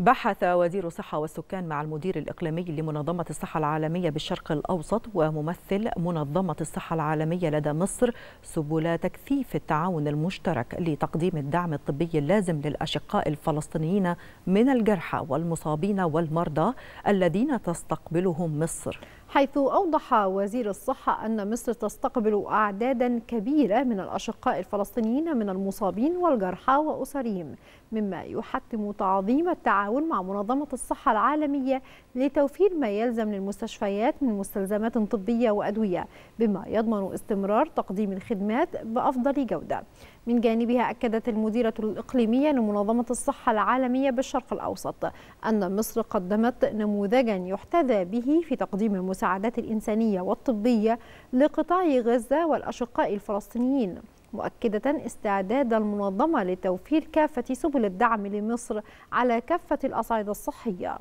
بحث وزير الصحة والسكان مع المدير الإقليمي لمنظمة الصحة العالمية بالشرق الأوسط وممثل منظمة الصحة العالمية لدى مصر سبل تكثيف التعاون المشترك لتقديم الدعم الطبي اللازم للأشقاء الفلسطينيين من الجرحى والمصابين والمرضى الذين تستقبلهم مصر حيث أوضح وزير الصحة أن مصر تستقبل أعدادا كبيرة من الأشقاء الفلسطينيين من المصابين والجرحى وأسرهم مما يحتم تعظيم التعاون بالتعاون مع منظمة الصحة العالمية لتوفير ما يلزم للمستشفيات من مستلزمات طبية وأدوية بما يضمن استمرار تقديم الخدمات بأفضل جودة من جانبها أكدت المديرة الإقليمية لمنظمة الصحة العالمية بالشرق الأوسط أن مصر قدمت نموذجا يحتذى به في تقديم المساعدات الإنسانية والطبية لقطاع غزة والأشقاء الفلسطينيين مؤكدة استعداد المنظمة لتوفير كافة سبل الدعم لمصر على كافة الأصعدة الصحية